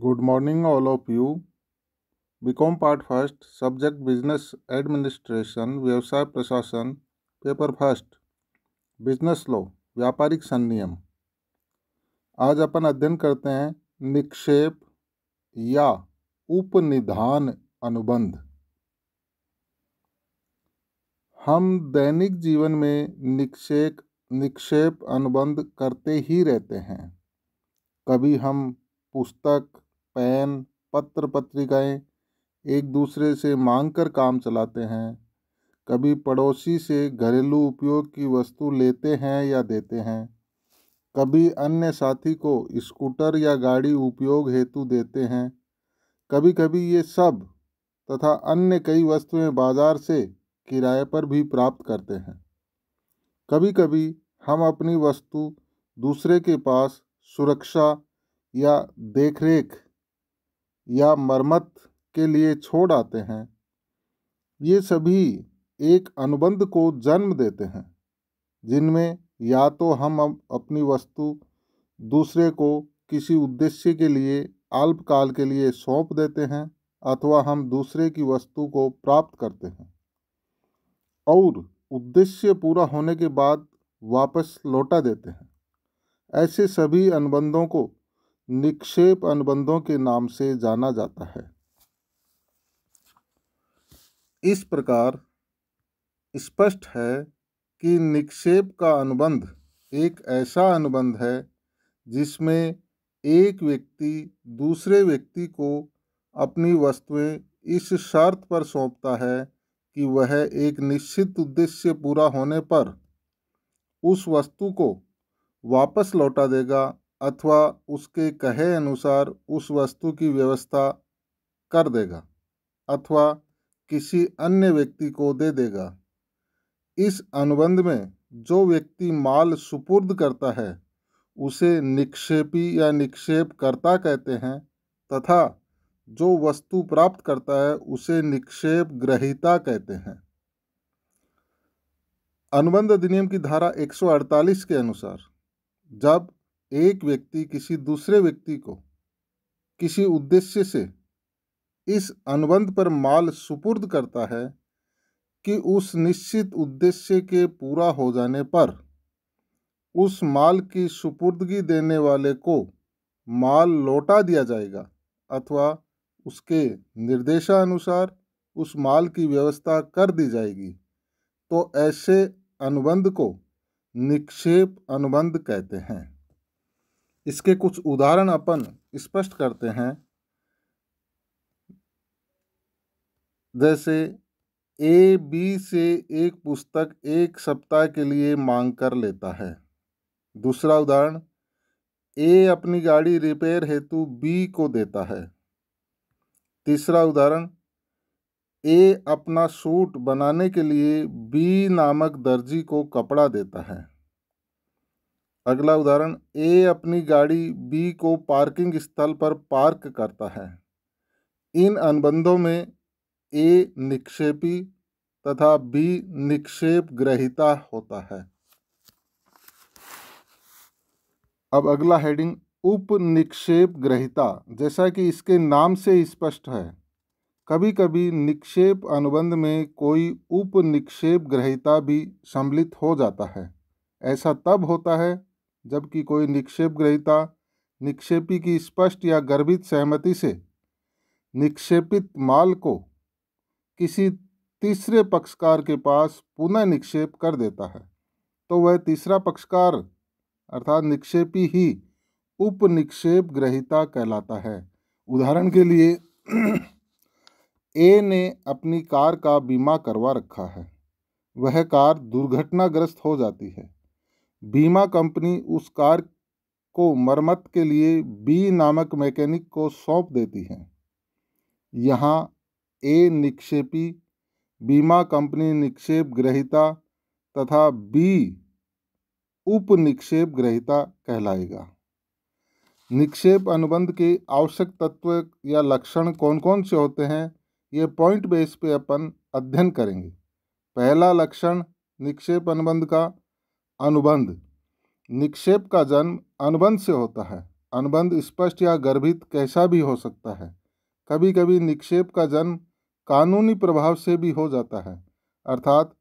good morning all of you BCom part first subject business administration व्यवसाय प्रशासन paper first business law व्यापारिक संनियम आज अपन अध्ययन करते हैं निक्षेप या उपनिधान अनुबंध हम दैनिक जीवन में निक्षेप निक्षेप अनुबंध करते ही रहते हैं कभी हम पुस्तक पेन पत्र पत्रिकाएँ एक दूसरे से मांग कर काम चलाते हैं कभी पड़ोसी से घरेलू उपयोग की वस्तु लेते हैं या देते हैं कभी अन्य साथी को स्कूटर या गाड़ी उपयोग हेतु देते हैं कभी कभी ये सब तथा अन्य कई वस्तुएं बाज़ार से किराए पर भी प्राप्त करते हैं कभी कभी हम अपनी वस्तु दूसरे के पास सुरक्षा या देखरेख या मरम्मत के लिए छोड़ आते हैं ये सभी एक अनुबंध को जन्म देते हैं जिनमें या तो हम अपनी वस्तु दूसरे को किसी उद्देश्य के लिए अल्पकाल के लिए सौंप देते हैं अथवा हम दूसरे की वस्तु को प्राप्त करते हैं और उद्देश्य पूरा होने के बाद वापस लौटा देते हैं ऐसे सभी अनुबंधों को निक्षेप अनुबंधों के नाम से जाना जाता है इस प्रकार स्पष्ट है कि निक्षेप का अनुबंध एक ऐसा अनुबंध है जिसमें एक व्यक्ति दूसरे व्यक्ति को अपनी वस्तुएं इस शर्त पर सौंपता है कि वह एक निश्चित उद्देश्य पूरा होने पर उस वस्तु को वापस लौटा देगा अथवा उसके कहे अनुसार उस वस्तु की व्यवस्था कर देगा अथवा किसी अन्य व्यक्ति को दे देगा इस अनुबंध में जो व्यक्ति माल सुपुर्द करता है उसे निक्षेपी या निक्षेप करता कहते हैं तथा जो वस्तु प्राप्त करता है उसे निक्षेप ग्रहिता कहते हैं अनुबंध अधिनियम की धारा 148 के अनुसार जब एक व्यक्ति किसी दूसरे व्यक्ति को किसी उद्देश्य से इस अनुबंध पर माल सुपुर्द करता है कि उस निश्चित उद्देश्य के पूरा हो जाने पर उस माल की सुपुर्दगी देने वाले को माल लौटा दिया जाएगा अथवा उसके निर्देशानुसार उस माल की व्यवस्था कर दी जाएगी तो ऐसे अनुबंध को निक्षेप अनुबंध कहते हैं इसके कुछ उदाहरण अपन स्पष्ट करते हैं जैसे ए बी से एक पुस्तक एक सप्ताह के लिए मांग कर लेता है दूसरा उदाहरण ए अपनी गाड़ी रिपेयर हेतु बी को देता है तीसरा उदाहरण ए अपना सूट बनाने के लिए बी नामक दर्जी को कपड़ा देता है अगला उदाहरण ए अपनी गाड़ी बी को पार्किंग स्थल पर पार्क करता है इन अनुबंधों में ए निक्षेपी तथा बी निक्षेप ग्रहिता होता है अब अगला हेडिंग उप निक्षेप ग्रहिता जैसा कि इसके नाम से स्पष्ट है कभी कभी निक्षेप अनुबंध में कोई उप निक्षेप ग्रहिता भी सम्मिलित हो जाता है ऐसा तब होता है जबकि कोई निक्षेप ग्रहिता निक्षेपी की स्पष्ट या गर्भित सहमति से निक्षेपित माल को किसी तीसरे पक्षकार के पास पुनः निक्षेप कर देता है तो वह तीसरा पक्षकार अर्थात निक्षेपी ही उप निक्षेप ग्रहिता कहलाता है उदाहरण के लिए ए ने अपनी कार का बीमा करवा रखा है वह कार दुर्घटनाग्रस्त हो जाती है बीमा कंपनी उस कार को मरम्मत के लिए बी नामक मैकेनिक को सौंप देती है यहाँ ए निक्षेपी बीमा कंपनी निक्षेप ग्रहिता तथा बी उप निक्षेप ग्रहिता कहलाएगा निक्षेप अनुबंध के आवश्यक तत्व या लक्षण कौन कौन से होते हैं ये पॉइंट बेस पे अपन अध्ययन करेंगे पहला लक्षण निक्षेप अनुबंध का अनुबंध निक्षेप का जन्म अनुबंध से होता है अनुबंध स्पष्ट या गर्भित कैसा भी हो सकता है कभी कभी निक्षेप का जन्म कानूनी प्रभाव से भी हो जाता है अर्थात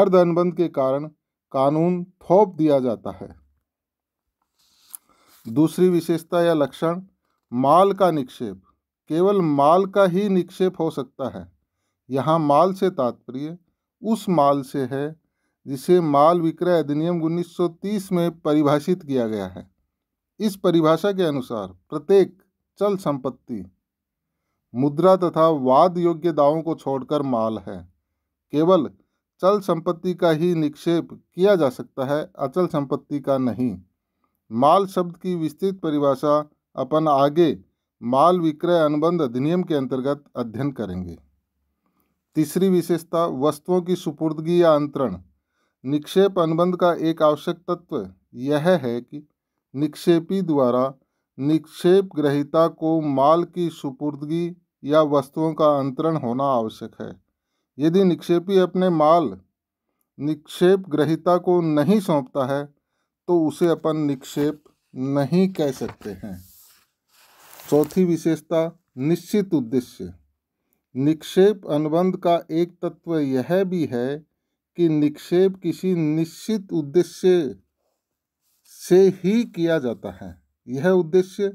अर्ध अनुबंध के कारण कानून थोप दिया जाता है दूसरी विशेषता या लक्षण माल का निक्षेप केवल माल का ही निक्षेप हो सकता है यहाँ माल से तात्पर्य उस माल से है जिसे माल विक्रय अधिनियम 1930 में परिभाषित किया गया है इस परिभाषा के अनुसार प्रत्येक चल संपत्ति मुद्रा तथा वाद योग्य दावों को छोड़कर माल है केवल चल संपत्ति का ही निक्षेप किया जा सकता है अचल संपत्ति का नहीं माल शब्द की विस्तृत परिभाषा अपन आगे माल विक्रय अनुबंध अधिनियम के अंतर्गत अध्ययन करेंगे तीसरी विशेषता वस्तुओं की सुपुर्दगी या अंतरण निक्षेप अनुबंध का एक आवश्यक तत्व यह है कि निक्षेपी द्वारा निक्षेप ग्रहिता को माल की सुपुर्दगी या वस्तुओं का अंतरण होना आवश्यक है यदि निक्षेपी अपने माल निक्षेप ग्रहिता को नहीं सौंपता है तो उसे अपन निक्षेप नहीं कह सकते हैं चौथी विशेषता निश्चित उद्देश्य निक्षेप अनुबंध का एक तत्व यह भी है कि निक्षेप किसी निश्चित उद्देश्य से ही किया जाता है यह उद्देश्य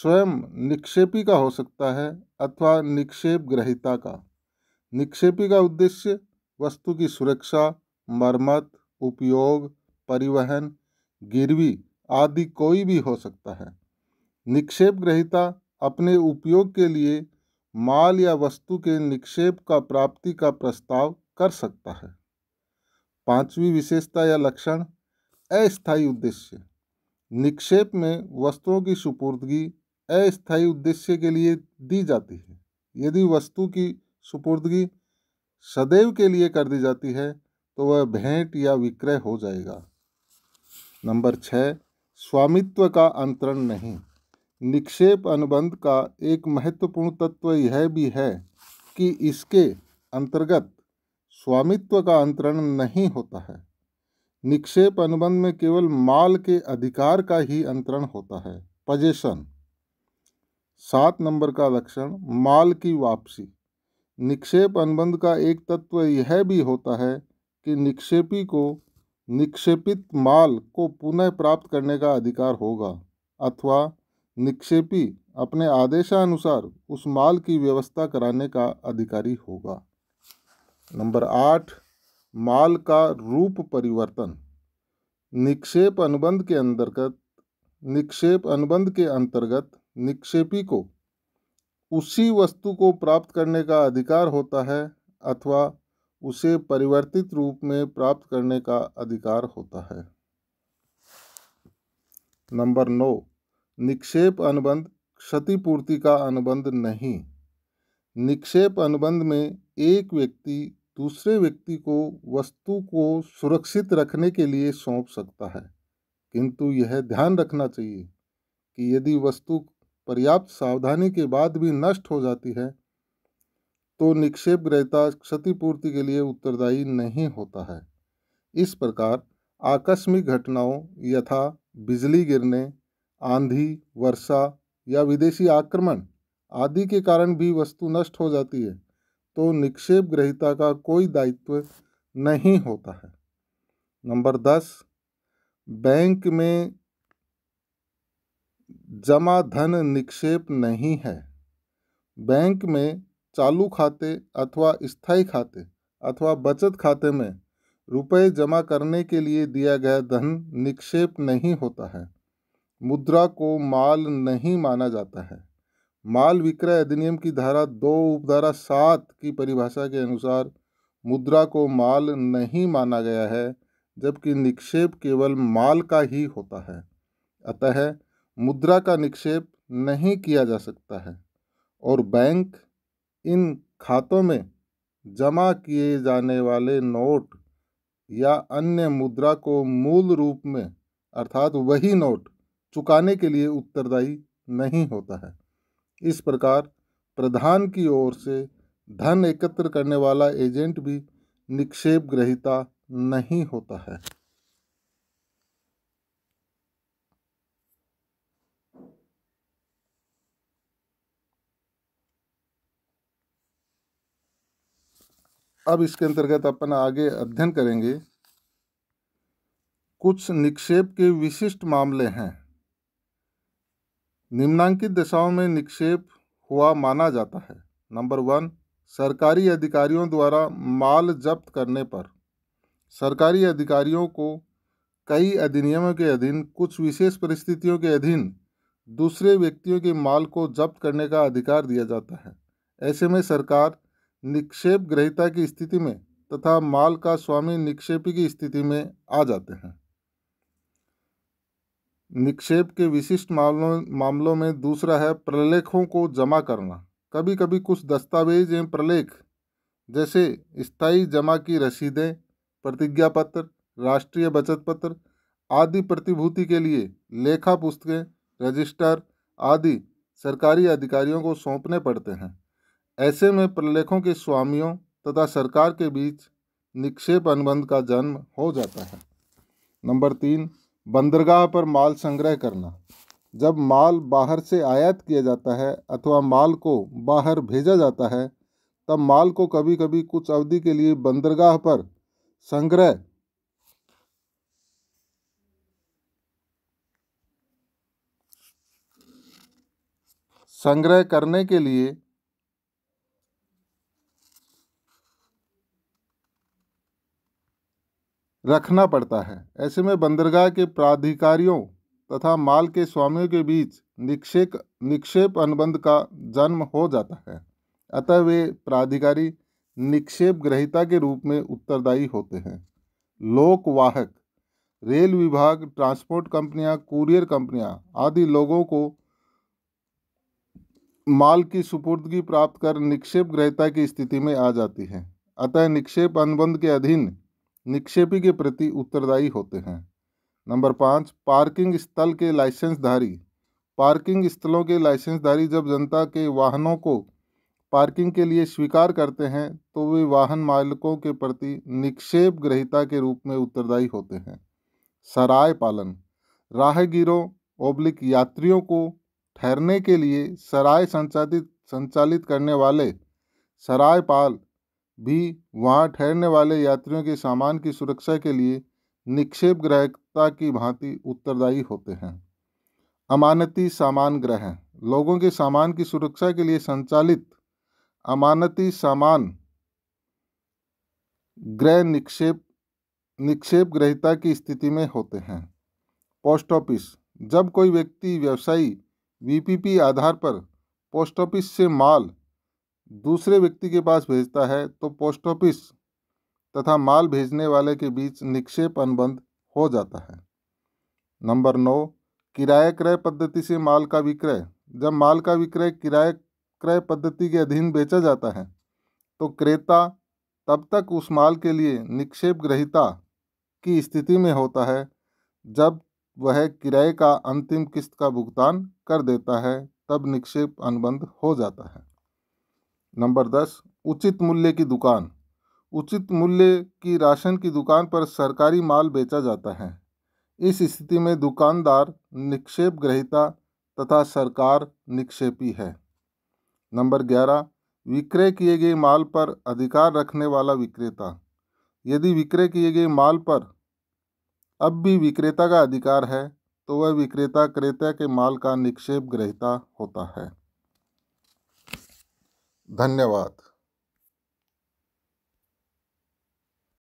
स्वयं निक्षेपी का हो सकता है अथवा निक्षेप ग्रहिता का निक्षेपी का उद्देश्य वस्तु की सुरक्षा मरम्मत उपयोग परिवहन गिरवी आदि कोई भी हो सकता है निक्षेप ग्रहिता अपने उपयोग के लिए माल या वस्तु के निक्षेप का प्राप्ति का प्रस्ताव कर सकता है पांचवी विशेषता या लक्षण अस्थायी उद्देश्य निक्षेप में वस्तुओं की सुपुर्दगी अस्थायी उद्देश्य के लिए दी जाती है यदि वस्तु की सुपुर्दगी सदैव के लिए कर दी जाती है तो वह भेंट या विक्रय हो जाएगा नंबर छः स्वामित्व का अंतरण नहीं निक्षेप अनुबंध का एक महत्वपूर्ण तत्व यह भी है कि इसके अंतर्गत स्वामित्व का अंतरण नहीं होता है निक्षेप अनुबंध में केवल माल के अधिकार का ही अंतरण होता है पजेशन सात नंबर का लक्षण माल की वापसी निक्षेप अनुबंध का एक तत्व यह भी होता है कि निक्षेपी को निक्षेपित माल को पुनः प्राप्त करने का अधिकार होगा अथवा निक्षेपी अपने आदेशानुसार उस माल की व्यवस्था कराने का अधिकारी होगा नंबर आठ माल का रूप परिवर्तन निक्षेप अनुबंध के अंतर्गत निक्षेप अनुबंध के अंतर्गत निक्षेपी को उसी वस्तु को प्राप्त करने का अधिकार होता है अथवा उसे परिवर्तित रूप में प्राप्त करने का अधिकार होता है नंबर नौ निक्षेप अनुबंध क्षतिपूर्ति का अनुबंध नहीं निक्षेप अनुबंध में एक व्यक्ति दूसरे व्यक्ति को वस्तु को सुरक्षित रखने के लिए सौंप सकता है किंतु यह ध्यान रखना चाहिए कि यदि वस्तु पर्याप्त सावधानी के बाद भी नष्ट हो जाती है तो निक्षेप ग्रहता क्षतिपूर्ति के लिए उत्तरदायी नहीं होता है इस प्रकार आकस्मिक घटनाओं यथा बिजली गिरने आंधी वर्षा या विदेशी आक्रमण आदि के कारण भी वस्तु नष्ट हो जाती है तो निक्षेप ग्रहिता का कोई दायित्व नहीं होता है नंबर दस बैंक में जमा धन निक्षेप नहीं है बैंक में चालू खाते अथवा स्थायी खाते अथवा बचत खाते में रुपए जमा करने के लिए दिया गया धन निक्षेप नहीं होता है मुद्रा को माल नहीं माना जाता है माल विक्रय अधिनियम की धारा दो उपधारा सात की परिभाषा के अनुसार मुद्रा को माल नहीं माना गया है जबकि निक्षेप केवल माल का ही होता है अतः मुद्रा का निक्षेप नहीं किया जा सकता है और बैंक इन खातों में जमा किए जाने वाले नोट या अन्य मुद्रा को मूल रूप में अर्थात वही नोट चुकाने के लिए उत्तरदायी नहीं होता है इस प्रकार प्रधान की ओर से धन एकत्र करने वाला एजेंट भी निक्षेप ग्रहिता नहीं होता है अब इसके अंतर्गत अपन आगे अध्ययन करेंगे कुछ निक्षेप के विशिष्ट मामले हैं निम्नांकित दिशाओं में निक्षेप हुआ माना जाता है नंबर वन सरकारी अधिकारियों द्वारा माल जब्त करने पर सरकारी अधिकारियों को कई अधिनियमों के अधीन कुछ विशेष परिस्थितियों के अधीन दूसरे व्यक्तियों के माल को जब्त करने का अधिकार दिया जाता है ऐसे में सरकार निक्षेप ग्रहिता की स्थिति में तथा माल का स्वामी निक्षेपी की स्थिति में आ जाते हैं निक्षेप के विशिष्ट मामलों मामलों में दूसरा है प्रलेखों को जमा करना कभी कभी कुछ दस्तावेज एवं प्रलेख जैसे स्थायी जमा की रसीदें प्रतिज्ञा पत्र राष्ट्रीय बचत पत्र आदि प्रतिभूति के लिए लेखा पुस्तकें रजिस्टर आदि सरकारी अधिकारियों को सौंपने पड़ते हैं ऐसे में प्रलेखों के स्वामियों तथा सरकार के बीच निक्षेप अनुबंध का जन्म हो जाता है नंबर तीन बंदरगाह पर माल संग्रह करना जब माल बाहर से आयात किया जाता है अथवा माल को बाहर भेजा जाता है तब माल को कभी कभी कुछ अवधि के लिए बंदरगाह पर संग्रह संग्रह करने के लिए रखना पड़ता है ऐसे में बंदरगाह के प्राधिकारियों तथा माल के स्वामियों के बीच निक्षेप निक्षेप अनुबंध का जन्म हो जाता है अतः वे प्राधिकारी निक्षेप ग्रहिता के रूप में उत्तरदायी होते हैं लोकवाहक रेल विभाग ट्रांसपोर्ट कंपनियां कुरियर कंपनियां आदि लोगों को माल की सुपुर्दगी प्राप्त कर निक्षेप ग्रहिता की स्थिति में आ जाती है अतः निक्षेप अनुबंध के अधीन निक्षेपी के प्रति उत्तरदायी होते हैं नंबर पाँच पार्किंग स्थल के लाइसेंसधारी पार्किंग स्थलों के लाइसेंसधारी जब जनता के वाहनों को पार्किंग के लिए स्वीकार करते हैं तो वे वाहन मालिकों के प्रति निक्षेप ग्रहिता के रूप में उत्तरदायी होते हैं सराय पालन राहगीरों ओब्लिक यात्रियों को ठहरने के लिए सराय संचालित संचालित करने वाले सरायपाल भी वहाँ ठहरने वाले यात्रियों के सामान की सुरक्षा के लिए निक्षेप ग्राहकता की भांति उत्तरदायी होते हैं अमानती सामान ग्रह लोगों के सामान की सुरक्षा के लिए संचालित अमानती सामान ग्रह निक्षेप निक्षेप ग्रहिता की स्थिति में होते हैं पोस्ट ऑफिस जब कोई व्यक्ति व्यवसायी वीपीपी आधार पर पोस्ट ऑफिस से माल दूसरे व्यक्ति के पास भेजता है तो पोस्ट ऑफिस तथा माल भेजने वाले के बीच निक्षेप अनुबंध हो जाता है नंबर नौ किराए क्रय पद्धति से माल का विक्रय जब माल का विक्रय किराए क्रय पद्धति के अधीन बेचा जाता है तो क्रेता तब तक उस माल के लिए निक्षेप ग्रहिता की स्थिति में होता है जब वह किराए का अंतिम किस्त का भुगतान कर देता है तब निक्षेप अनुबंध हो जाता है नंबर दस उचित मूल्य की दुकान उचित मूल्य की राशन की दुकान पर सरकारी माल बेचा जाता है इस स्थिति में दुकानदार निक्षेप ग्रहिता तथा सरकार निक्षेपी है नंबर ग्यारह विक्रय किए गए माल पर अधिकार रखने वाला विक्रेता यदि विक्रय किए गए माल पर अब भी विक्रेता का अधिकार है तो वह विक्रेता क्रेता के माल का निक्षेप ग्रहिता होता है धन्यवाद